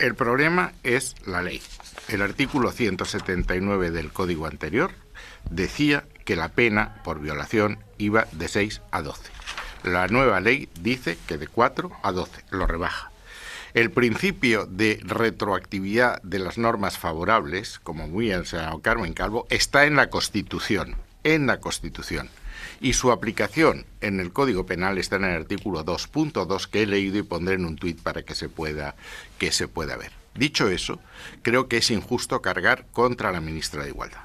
El problema es la ley. El artículo 179 del código anterior decía que la pena por violación iba de 6 a 12. La nueva ley dice que de 4 a 12, lo rebaja. El principio de retroactividad de las normas favorables, como muy bien Carmen Calvo, está en la Constitución, en la Constitución y su aplicación en el Código Penal está en el artículo 2.2 que he leído y pondré en un tuit para que se pueda, que se pueda ver. Dicho eso, creo que es injusto cargar contra la ministra de Igualdad.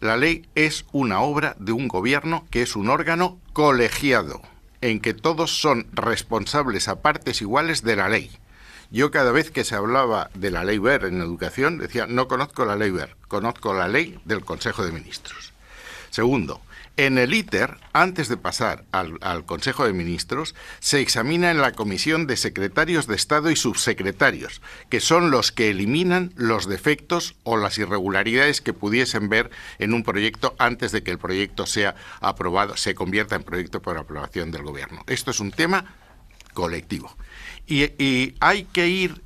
La ley es una obra de un gobierno que es un órgano colegiado, en que todos son responsables a partes iguales de la ley. Yo cada vez que se hablaba de la ley Ver en educación decía, no conozco la ley Ver, conozco la ley del Consejo de Ministros. Segundo, en el ITER, antes de pasar al, Consejo de Ministros, se examina en la Comisión de Secretarios de Estado y Subsecretarios, que son los que eliminan los defectos o las irregularidades que pudiesen ver en un proyecto antes de que el proyecto sea aprobado, se convierta en proyecto por aprobación del Gobierno. Esto es un tema colectivo. Y, hay que ir,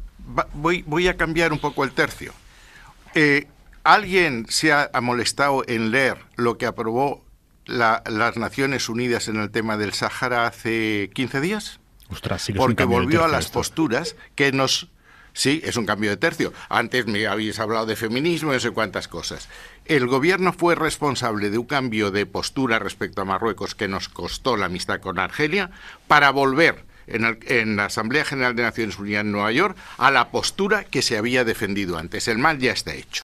voy, voy, a cambiar un poco el tercio. Eh, ¿Alguien se ha molestado en leer lo que aprobó las Naciones Unidas en el tema del Sahara hace 15 días? Porque volvió a las posturas que nos... Sí, es un cambio de tercio. Antes me habéis hablado de feminismo y no sé cuántas cosas. El gobierno fue responsable de un cambio de postura respecto a Marruecos que nos costó la amistad con Argelia para volver en, en, la Asamblea General de Naciones Unidas en Nueva York a la postura que se había defendido antes. El mal ya está hecho.